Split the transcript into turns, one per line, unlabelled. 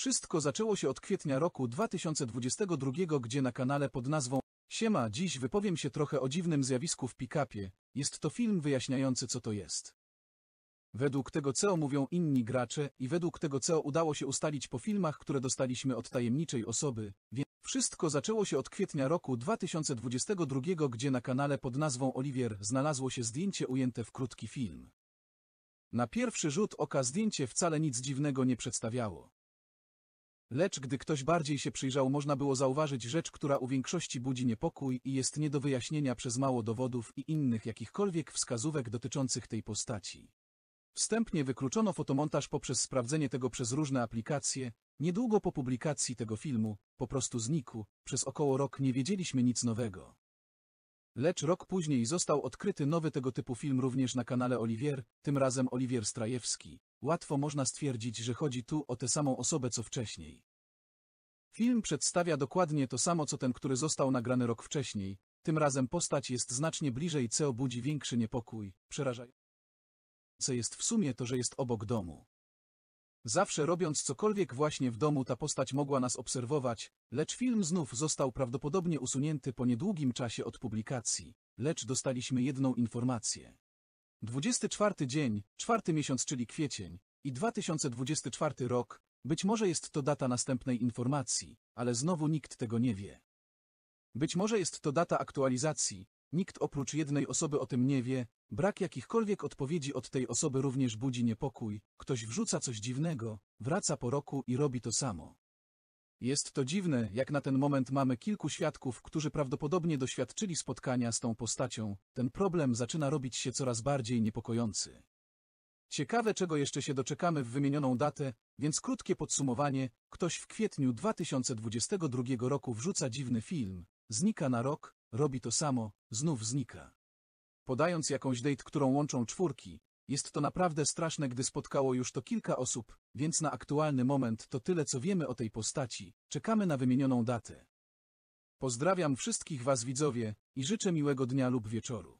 Wszystko zaczęło się od kwietnia roku 2022, gdzie na kanale pod nazwą Siema dziś wypowiem się trochę o dziwnym zjawisku w pikapie. Jest to film wyjaśniający co to jest. Według tego co mówią inni gracze i według tego co udało się ustalić po filmach, które dostaliśmy od tajemniczej osoby, więc wszystko zaczęło się od kwietnia roku 2022, gdzie na kanale pod nazwą Olivier znalazło się zdjęcie ujęte w krótki film. Na pierwszy rzut oka zdjęcie wcale nic dziwnego nie przedstawiało. Lecz gdy ktoś bardziej się przyjrzał można było zauważyć rzecz, która u większości budzi niepokój i jest nie do wyjaśnienia przez mało dowodów i innych jakichkolwiek wskazówek dotyczących tej postaci. Wstępnie wykluczono fotomontaż poprzez sprawdzenie tego przez różne aplikacje. Niedługo po publikacji tego filmu, po prostu znikł, przez około rok nie wiedzieliśmy nic nowego. Lecz rok później został odkryty nowy tego typu film również na kanale Oliwier, tym razem Oliwier Strajewski. Łatwo można stwierdzić, że chodzi tu o tę samą osobę co wcześniej. Film przedstawia dokładnie to samo co ten, który został nagrany rok wcześniej, tym razem postać jest znacznie bliżej, co budzi większy niepokój, Co jest w sumie to, że jest obok domu. Zawsze robiąc cokolwiek właśnie w domu ta postać mogła nas obserwować, lecz film znów został prawdopodobnie usunięty po niedługim czasie od publikacji, lecz dostaliśmy jedną informację. 24 dzień, czwarty miesiąc czyli kwiecień i 2024 rok, być może jest to data następnej informacji, ale znowu nikt tego nie wie. Być może jest to data aktualizacji, Nikt oprócz jednej osoby o tym nie wie, brak jakichkolwiek odpowiedzi od tej osoby również budzi niepokój, ktoś wrzuca coś dziwnego, wraca po roku i robi to samo. Jest to dziwne, jak na ten moment mamy kilku świadków, którzy prawdopodobnie doświadczyli spotkania z tą postacią, ten problem zaczyna robić się coraz bardziej niepokojący. Ciekawe czego jeszcze się doczekamy w wymienioną datę, więc krótkie podsumowanie, ktoś w kwietniu 2022 roku wrzuca dziwny film, znika na rok, robi to samo, znów znika. Podając jakąś date, którą łączą czwórki, jest to naprawdę straszne, gdy spotkało już to kilka osób, więc na aktualny moment to tyle, co wiemy o tej postaci, czekamy na wymienioną datę. Pozdrawiam wszystkich Was widzowie i życzę miłego dnia lub wieczoru.